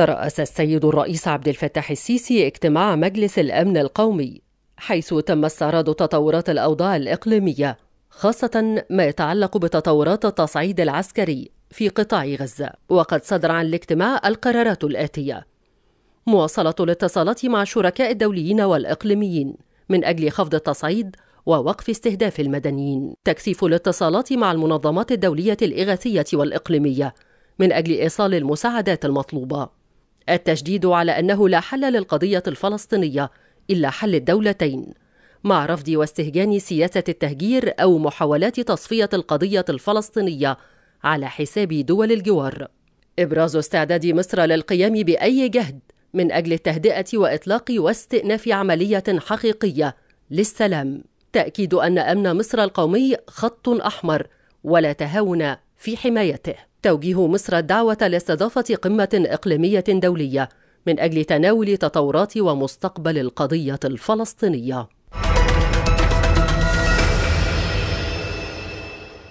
ترأس السيد الرئيس عبد الفتاح السيسي اجتماع مجلس الأمن القومي حيث تم استعراض تطورات الأوضاع الإقليمية خاصة ما يتعلق بتطورات التصعيد العسكري في قطاع غزة وقد صدر عن الاجتماع القرارات الآتية مواصلة الاتصالات مع الشركاء الدوليين والإقليميين من أجل خفض التصعيد ووقف استهداف المدنيين تكثيف الاتصالات مع المنظمات الدولية الإغاثية والإقليمية من أجل إيصال المساعدات المطلوبة التشديد على أنه لا حل للقضية الفلسطينية إلا حل الدولتين مع رفض واستهجان سياسة التهجير أو محاولات تصفية القضية الفلسطينية على حساب دول الجوار إبراز استعداد مصر للقيام بأي جهد من أجل التهدئة وإطلاق واستئناف عملية حقيقية للسلام تأكيد أن أمن مصر القومي خط أحمر ولا تهاون في حمايته توجيه مصر الدعوة لاستضافة قمة إقليمية دولية من أجل تناول تطورات ومستقبل القضية الفلسطينية.